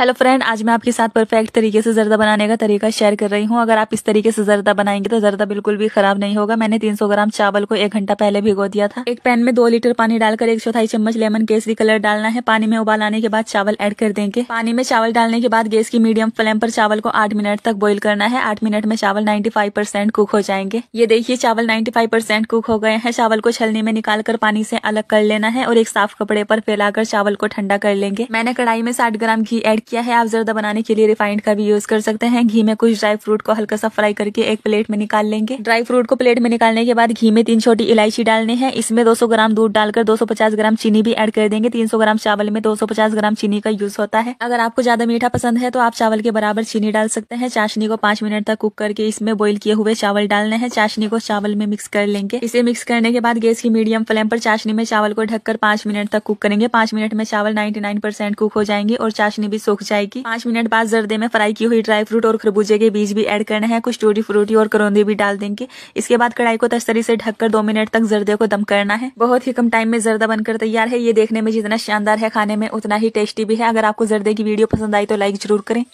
hello friend आज मैं आपके साथ परफेक्ट तरीके से जर्दा बनाने का तरीका शेयर कर रही हूँ अगर आप इस तरीके से जर्दा बनाएंगे तो जर्दा बिल्कुल भी खराब नहीं होगा मैंने 300 ग्राम चावल को एक घंटा पहले भिगो दिया था एक पैन में दो लीटर पानी डालकर एक चौथाई चम्मच लेमन केसरी कलर डालना है पानी में उबाल आने के बाद चावल एड कर देंगे पानी में चावल डालने के बाद गैस की मीडियम फ्लेम पर चावल को आठ मिनट तक बॉइल करना है आठ मिनट में चावल नाइन्टी कुक हो जाएंगे ये देखिए चावल नाइन्टी कुक हो गए हैं चावल को छलनी में निकाल कर पानी से अलग कर लेना है और एक साफ कपड़े पर फैलाकर चावल को ठंडा कर लेंगे मैंने कढ़ाई में साठ ग्राम घी एड किया है आप जर्दा बनाने के लिए रिफाइंड का भी यूज कर सकते हैं घी में कुछ ड्राई फ्रूट को हल्का सा फ्राई करके एक प्लेट में निकाल लेंगे ड्राई फ्रूट को प्लेट में निकालने के बाद घी में तीन छोटी इलायची डालने हैं इसमें 200 ग्राम दूध डालकर 250 ग्राम चीनी भी ऐड कर देंगे 300 ग्राम चावल में 250 ग्राम चीनी का यूज होता है अगर आपको ज्यादा मीठा पसंद है तो आप चावल के बराबर चीनी डाल सकते हैं चाशनी को पांच मिनट तक कुक करके इसमें बॉइल किए हुए चावल डालने हैं चाशनी को चावल में मिक्स कर लेंगे इसे मिक्स करने के बाद गैस की मीडियम फ्लेम पर चाशनी में चावल को ढककर पांच मिनट तक कुक करेंगे पांच मिनट में चावल नाइन्टी कुक हो जाएंगे और चाशनी भी सो सूख जाएगी पांच मिनट बाद जर्दे में फ्राई की हुई ड्राई फ्रूट और खरबूजे के बीज भी ऐड करना है कुछ टूटी फ्रूटी और करौंदी भी डाल देंगे इसके बाद कढ़ाई को तस्तरी से ढककर दो मिनट तक जर्दे को दम करना है बहुत ही कम टाइम में जर्दा बनकर तैयार है ये देखने में जितना शानदार है खाने में उतना ही टेस्टी भी है अगर आपको जर्दे की वीडियो पसंद आई तो लाइक जरूर करें